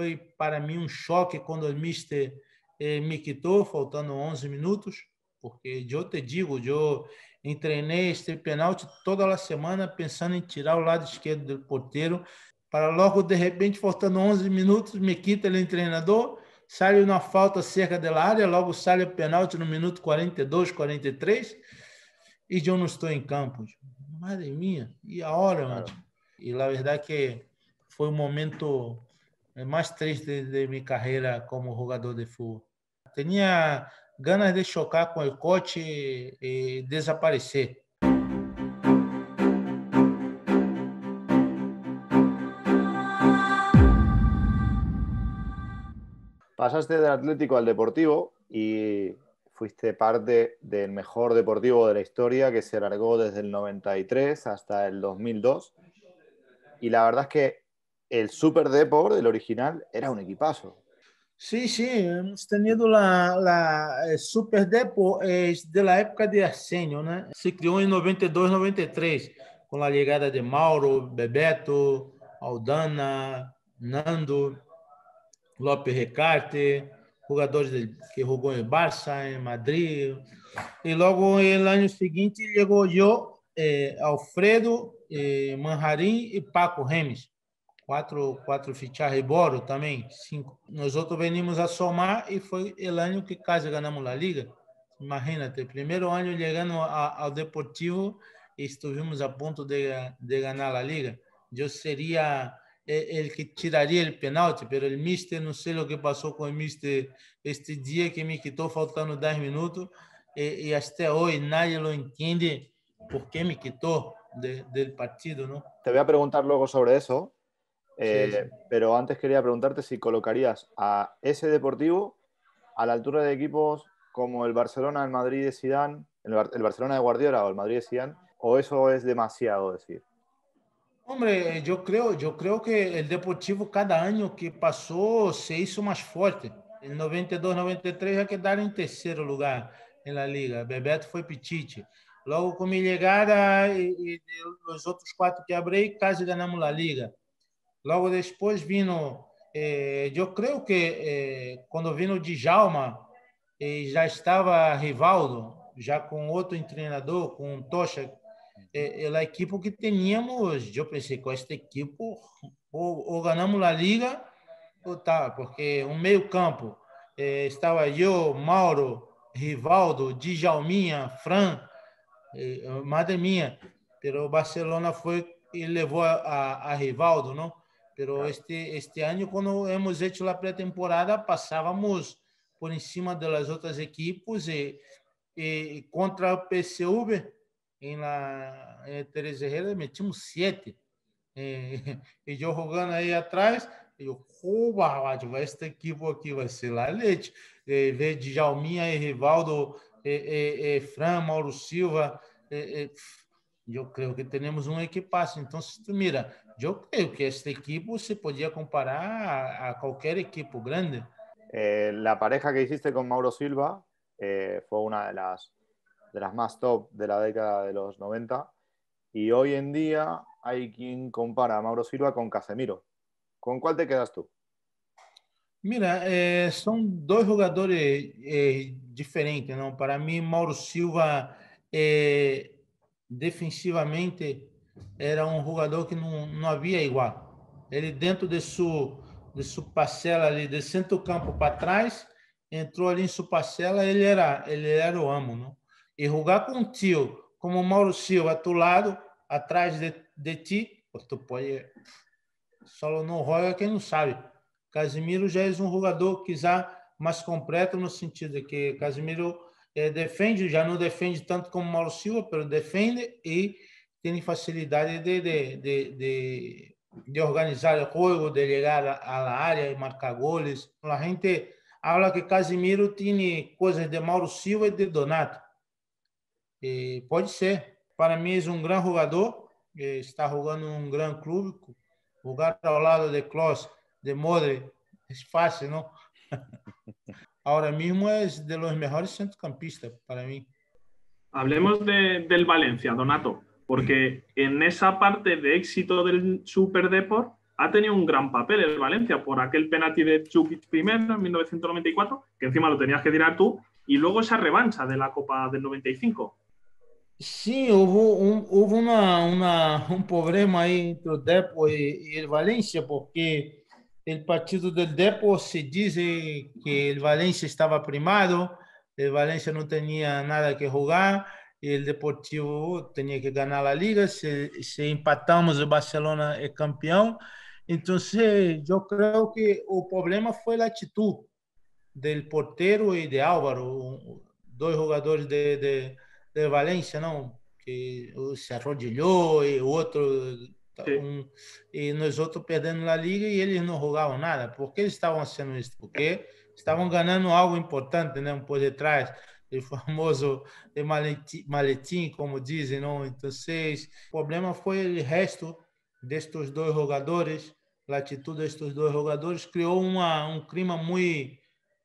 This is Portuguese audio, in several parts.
foi para mim um choque quando o Mister eh, me quitou, faltando 11 minutos, porque eu te digo, eu treinei este pênalti toda a semana pensando em tirar o lado esquerdo do porteiro, para logo, de repente, faltando 11 minutos, me quita ele treinador, sai uma falta cerca da área, logo sai o pênalti no minuto 42, 43, e eu não estou em campo. Madre minha, e a hora, mano? E na verdade que foi um momento más triste de mi carrera como jugador de fútbol. Tenía ganas de chocar con el coche y e desaparecer. Pasaste del Atlético al Deportivo y fuiste parte del mejor deportivo de la historia que se alargó desde el 93 hasta el 2002. Y la verdad es que el Super Depor, el original, era un equipazo. Sí, sí, hemos tenido la, eh, Super Depor eh, de la época de Arsenio, ¿no? Se creó en 92, 93, con la llegada de Mauro, Bebeto, Aldana, Nando, López Recarte, jugadores que jugó en em Barça, en em Madrid. Y e luego el eh, año siguiente llegó yo, Alfredo, Manjarín y e Paco Remes. quatro, quatro fichas e também, cinco. Nós outros venimos a somar e foi o ano que quase ganhamos a Liga. Imagínate, primeiro ano chegando ao Deportivo, estivemos a ponto de, de ganhar a Liga. Eu seria el que tiraria o penalti, mas o mister, não sei o que passou com o mister este dia que me quitou faltando 10 minutos e, e até hoje nadie entende por que me quitou de, del partido, ¿no? Te voy a preguntar luego sobre eso, Eh, pero antes quería preguntarte si colocarías a ese deportivo a la altura de equipos como el Barcelona, el Madrid de Sidán, el, el, Barcelona de Guardiola o el Madrid de Sidán, o eso es demasiado decir. Hombre, yo creo, yo creo que el Deportivo cada año que pasó se hizo más fuerte. En 92-93 ya quedaron en tercer lugar en la liga. Bebeto fue Pichichi. Luego con mi llegada y, y los otros cuatro que abrí, casi ganamos la liga. Logo depois vindo, eh, eu creio que eh, quando vino Djalma, eh, é, já estava Rivaldo, já com outro treinador, com um Tocha, eh, a equipe que tínhamos, eu pensei, com esta equipe, ou, ou ganhamos a Liga, ou tá, porque um meio campo, eh, estava eu, Mauro, Rivaldo, Djalminha, Fran, eh, madre minha, pelo o Barcelona foi e levou a, a Rivaldo, não? Pero este, este ano quando hemos hecho a pré-temporada, passávamos por em cima das outras equipes e, e contra o PCV em la Teresa Herrera metimos sete. E, eu jogando aí atrás, eu, oh, barbaridade, vai esse equipo aqui, vai ser lá leite. E, vê Djalminha e Rivaldo, e, eh, e, eh, e eh, Fran, Mauro Silva, e, e, Yo creo que tenemos un equipazo. Entonces mira, yo creo que este equipo se podía comparar a, cualquier equipo grande. Eh, la pareja que hiciste con Mauro Silva eh, fue una de las, de las más top de la década de los 90 y hoy en día hay quien compara a Mauro Silva con Casemiro. ¿Con cuál te quedas tú? Mira, eh, son dos jugadores diferentes. ¿no? Para mí, Mauro Silva... defensivamente era um jogador que não, não havia igual. Ele dentro de sua, de sua parcela ali, de centro campo para trás, entrou ali em sua parcela, ele era, ele era o amo. Não? E jogar com um tio como o Mauro Silva, do lado, atrás de, de ti, tu pode... Só não roga quem não sabe. Casimiro já é um jogador, quizá, mais completo no sentido de que Casimiro é, defende, já não defende tanto como Mauro Silva, mas defende e tem facilidade de, de, de, de, de organizar o jogo, de chegar à área e marcar goles. A gente fala que Casimiro tem coisas de Mauro Silva e de Donato. E pode ser. Para mim, é um grande jogador, está jogando em um grande clube, jogar ao lado de Kloss, de Modre, é fácil, não? ahora mismo es de los mejores centrocampistas para mí. Hablemos del Valencia, Donato, porque mm. en esa parte de éxito del Super Deport ha tenido un gran papel el Valencia por aquel penalti de Chukic primero en 1994, que encima lo tenías que tirar tú, y luego esa revancha de la Copa del 95. Sí, hubo, un, hubo un problema ahí entre el Depor y el Valencia, porque O partido del Depor se diz que o Valencia estava primado, o Valencia não tinha nada que e o Deportivo tinha que ganhar a liga, se, se empatamos o Barcelona é campeão. Então, eu creio que o problema foi a atitude do portero e de Álvaro, dois jogadores de, de, de Valencia, não, que se e o outro então, um, e nós outros perdendo na liga e eles não rogavam nada. Por que eles estavam sendo isso? Porque estavam ganhando algo importante, né? Um pouco de o famoso de maletim, maletim, como dizem, não? Então, seis. O problema foi o resto destes dois jogadores, a atitude destes dois jogadores criou uma, um clima muito,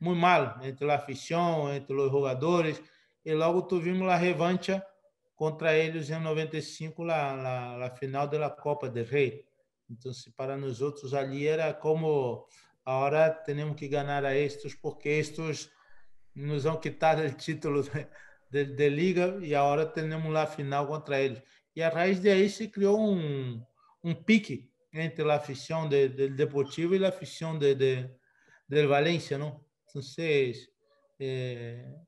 muito mal entre a afição, entre os jogadores, e logo tuvimos a revancha contra eles em 95, lá na, final da Copa de Rei. Então, para nós outros ali era como agora temos que ganhar a estes porque estes nos vão quitar o título de, de, de liga e agora temos lá a final contra eles. E a raiz daí se criou um, um pique entre a afición do de, Deportivo e a afición de, de, Valencia, não? Então,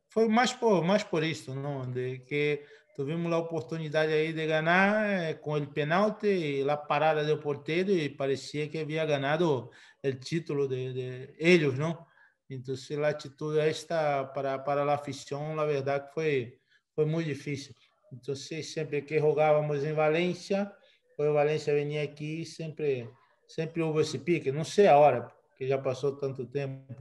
foi mais por mais por isso, não? De que Tuvimos la oportunidad ahí de ganar eh, con el penalti y la parada del portero y parecía que había ganado el título de, ellos, ¿no? Entonces la actitud esta para, la afición, la verdad fue, fue muy difícil. Entonces siempre que jugábamos en Valencia, o pues Valencia venía aquí, siempre, siempre hubo ese pique. No sé ahora, que ya pasó tanto tiempo.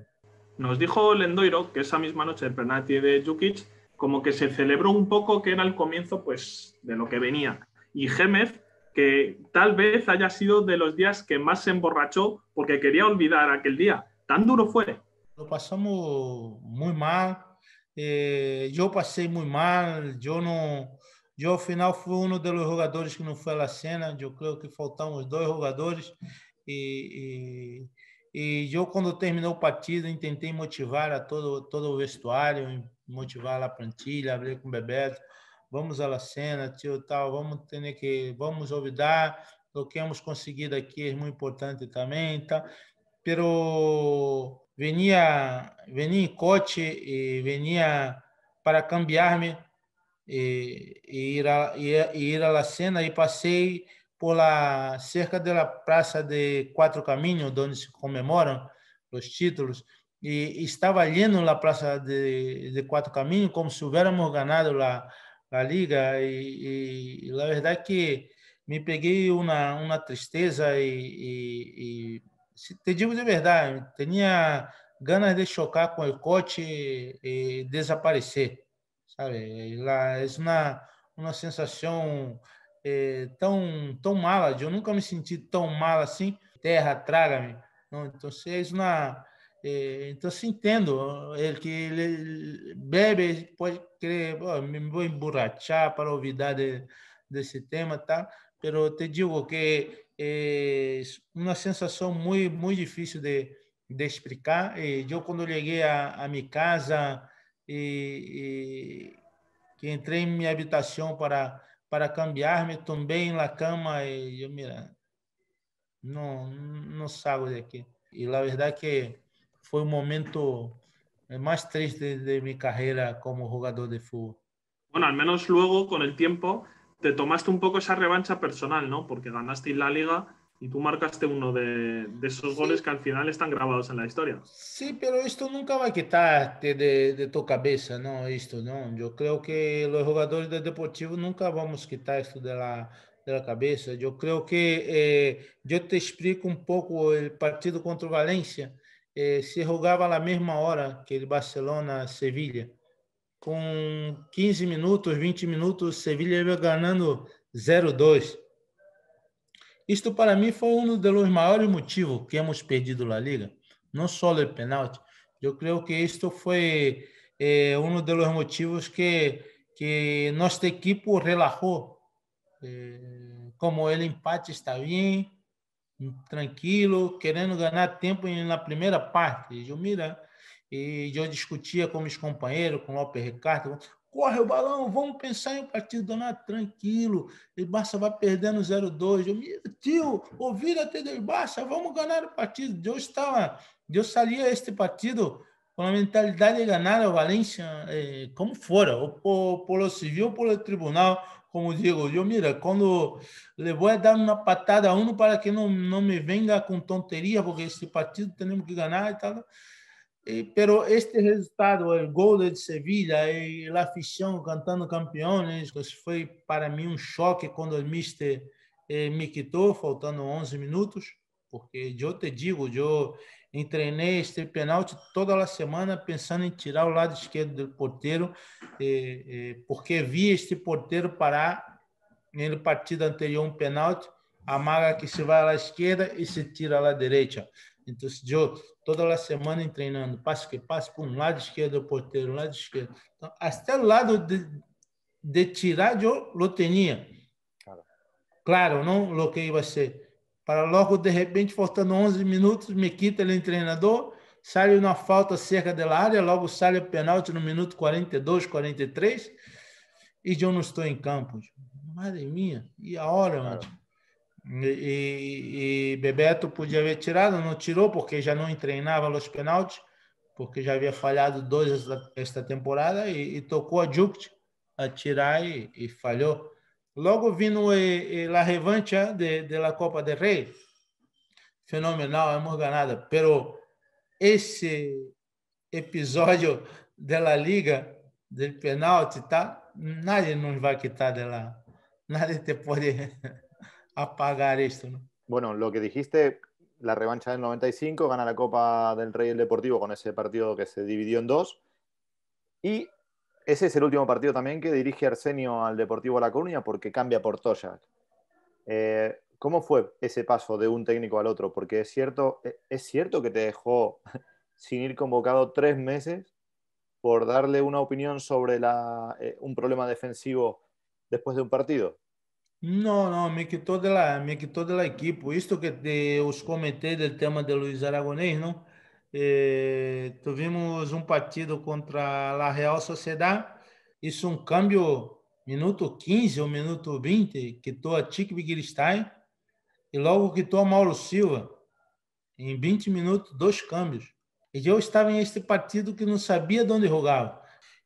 Nos dijo Lendoiro que esa misma noche el penalti de Jukic como que se celebró un poco que era el comienzo pues, de lo que venía. Y Gémez, que tal vez haya sido de los días que más se emborrachó porque quería olvidar aquel día. Tan duro fue. Lo pasamos muy mal. Eh, yo pasé muy mal. Yo no. Yo al final fui uno de los jugadores que no fue a la cena. Yo creo que faltamos dos jugadores. Y, yo cuando terminó el partido intenté motivar a todo, todo el vestuario. motivar a plantilha, abrir com o Bebeto, vamos à cena tio tal, vamos ter que, vamos olvidar o que hemos conseguido aqui, é muito importante também, tá? Pero venia, venia em coche e venia para cambiar-me e, e, ir a, e, e ir a cena e passei por lá cerca da praça de Quatro Caminhos, onde se comemoram os títulos e estava lendo na praça de, de caminhos como se houvesse ganhado lá a liga e y, verdade verdad que me peguei uma uma tristeza e te digo de verdade tinha ganas de chocar com o coche e desaparecer, ¿sabe? lá é uma una sensación eh, é, tão, tão mala, eu nunca me senti tão mal assim, terra, traga-me. Então, é uma, então, eh, se entendo, ele que ele bebe, pode querer, oh, me vou emborrachar para olvidar de, desse tema, tá? Pero te digo que é eh, uma sensação muito, muito difícil de, de explicar. eu, eh, quando cheguei a, a minha casa e, e que entrei em minha habitação para para cambiar-me, também na cama e eu, mira, não, não saio daqui. E a verdade é que Fue un momento eh, más triste de mi carrera como jugador de fútbol. Bueno, al menos luego, con el tiempo, te tomaste un poco esa revancha personal, ¿no? Porque ganaste la liga y tú marcaste uno de, esos goles que al final están grabados en la historia. Sí, pero esto nunca va a quitarte de, tu cabeza, ¿no? Esto, ¿no? Yo creo que los jugadores de Deportivo nunca vamos a quitar esto de la, cabeza. Yo creo que eh, yo te explico un poco el partido contra Valencia. eh, se jogava na mesma hora que o Barcelona-Sevilha. Com 15 minutos, 20 minutos, Sevilha ia ganhando 0-2. Isto para mim foi um dos maiores motivos que hemos perdido a Liga, não só o pênalti. Eu creio que isto foi eh, um dos motivos que que nossa equipe relaxou. Eh, é, como o empate está bem, tranquilo, querendo ganhar tempo na primeira parte. Gilmira e eu discutia com meus companheiros, com o lopes Ricardo, corre o balão, vamos pensar em um partido Donato, tranquilo, e Barça vai perdendo 0-2, eu, tio, ouvira até do Barça, vamos ganhar o partido, Deus estava, tá Deus salia este partido com a mentalidade de ganhar o Valência, eh, como fora, ou por, pelo civil ou pelo tribunal, como digo eu mira, quando le a dar uma patada a um para que não não me venga com tonteria porque este partido temos que ganhar e tal. e pero este resultado, o gol de Sevilha e a fichão cantando campeões, foi para mim um choque quando o mister eh, me quitou faltando 11 minutos porque eu te digo, eu treinei este penalti toda a semana pensando em tirar o lado esquerdo do porteiro, porque vi este porteiro parar na partida anterior um penalti, maga que se vai à esquerda e se tira à direita. Então, eu toda a semana treinando, passo que passo para um lado esquerdo do porteiro, um lado esquerdo. Então, até o lado de, de tirar, eu lo tinha. Claro, não o que ia ser para logo de repente, faltando 11 minutos, me quita ele em treinador, sai uma falta cerca da área, logo sai o pênalti no minuto 42, 43, e eu não estou em campo. Madre minha, e a hora, mano? E, e, Bebeto podia haver tirado, não tirou, porque já não treinava os pênaltis, porque já havia falhado dois esta, temporada, e, e tocou a Jukt a tirar e, e falhou. Luego vino eh, eh, la revancha de, la Copa del Rey. Fenomenal, hemos ganado. Pero ese episodio de la liga, del penalti, tá? nadie nos va a quitar de la... Nadie te puede apagar esto. ¿no? Bueno, lo que dijiste, la revancha del 95, gana la Copa del Rey el Deportivo con ese partido que se dividió en dos. Y ese es el último partido también que dirige Arsenio al Deportivo La Coruña porque cambia por Toyac. Eh, ¿Cómo fue ese paso de un técnico al otro? Porque es cierto, eh, es cierto que te dejó sin ir convocado tres meses por darle una opinión sobre eh, un problema defensivo después de un partido. No, no, me quitó de la, me quitó la equipo. Esto que os comenté del tema de Luis Aragonés, ¿no? tivemos eh, tuvimos um partido contra a Real Sociedade. Isso um câmbio minuto 15 ou minuto 20, que tô a Tic Bigristai e logo que tô a Mauro Silva. Em 20 minutos, dois câmbios. E eu estava em este partido que não sabia de onde jogava.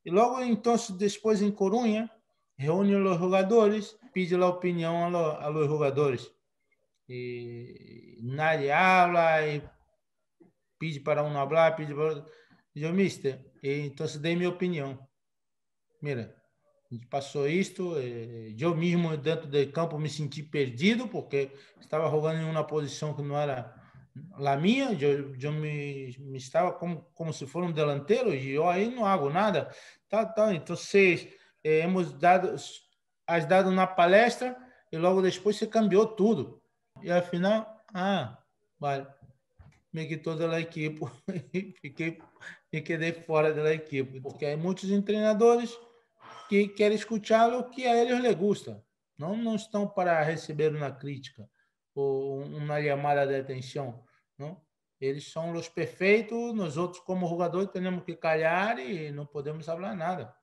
E logo então, depois em Corunha, reúne os jogadores, pede a opinião aos jogadores. E Nari habla e pedi para um hablar, pedi para... Eu, mister, então dei minha opinião. Mira, a gente passou isto, é, eu mesmo dentro do campo me senti perdido, porque estava jogando em uma posição que não era a minha, eu, eu me, me, estava como, como se fosse um delanteiro, e eu aí não hago nada. Tá, tá, então, vocês, eh, hemos dado, as dado na palestra, e logo depois se cambiou tudo. E afinal, ah, vale meio que toda a equipe e fiquei, fiquei fora da equipe, porque há muitos treinadores que querem escutar o que a eles lhe gusta, não, não estão para receber uma crítica ou uma chamada de atenção, não? Eles são os perfeitos, nós outros como jogadores temos que calhar e não podemos falar nada.